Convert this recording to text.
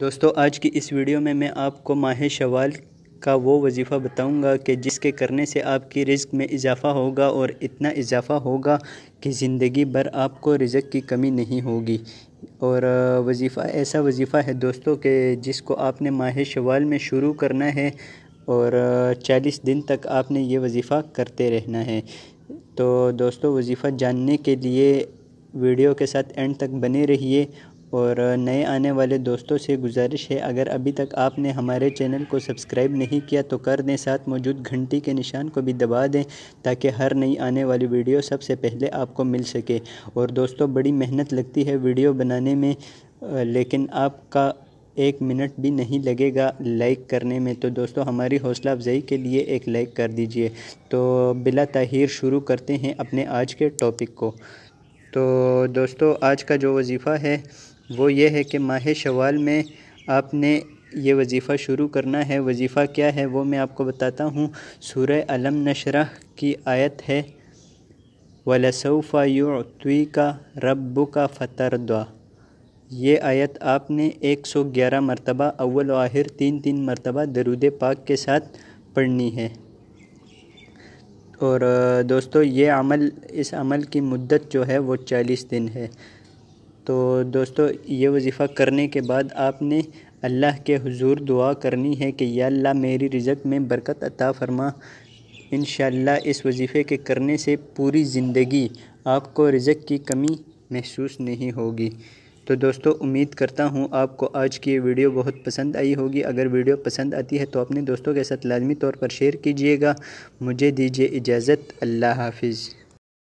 दोस्तों आज की इस वीडियो में मैं आपको माह शवाल का वो वजीफ़ा बताऊंगा कि जिसके करने से आपकी रिज़्क में इजाफ़ा होगा और इतना इजाफ़ा होगा कि ज़िंदगी भर आपको रिजक की कमी नहीं होगी और वजीफ़ा ऐसा वजीफ़ा है दोस्तों के जिसको आपने माह शवाल में शुरू करना है और चालीस दिन तक आपने ये वजीफ़ा करते रहना है तो दोस्तों वजीफ़ा जानने के लिए वीडियो के साथ एंड तक बने रहिए और नए आने वाले दोस्तों से गुजारिश है अगर अभी तक आपने हमारे चैनल को सब्सक्राइब नहीं किया तो कर दें साथ मौजूद घंटी के निशान को भी दबा दें ताकि हर नई आने वाली वीडियो सबसे पहले आपको मिल सके और दोस्तों बड़ी मेहनत लगती है वीडियो बनाने में लेकिन आपका एक मिनट भी नहीं लगेगा लाइक करने में तो दोस्तों हमारी हौसला अफजाई के लिए एक लाइक कर दीजिए तो बिला तहिर शुरू करते हैं अपने आज के टॉपिक को तो दोस्तों आज का जो वजीफ़ा है वो ये है कि माह शवाल में आपने ये वजीफ़ा शुरू करना है वजीफ़ा क्या है वो मैं आपको बताता हूँ सूर अलम नशरा की आयत है वलसौफ़ा युतवी का रब्बु का फ़तर दुआ ये आयत आपने 111 मरतबा अव्वल आहिर तीन तीन मरतबा दरुद पाक के साथ पढ़नी है और दोस्तों ये अमल इस अमल की मुद्दत जो है वो चालीस दिन है तो दोस्तों ये वजीफ़ा करने के बाद आपने अल्लाह के हुजूर दुआ करनी है कि या अल्लाह मेरी रिज़क में बरकत अता फरमा इन इस वजीफ़े के करने से पूरी ज़िंदगी आपको रिज़क की कमी महसूस नहीं होगी तो दोस्तों उम्मीद करता हूँ आपको आज की वीडियो बहुत पसंद आई होगी अगर वीडियो पसंद आती है तो अपने दोस्तों के साथ लाजमी तौर पर शेयर कीजिएगा मुझे दीजिए इजाज़त अल्लाह हाफिज़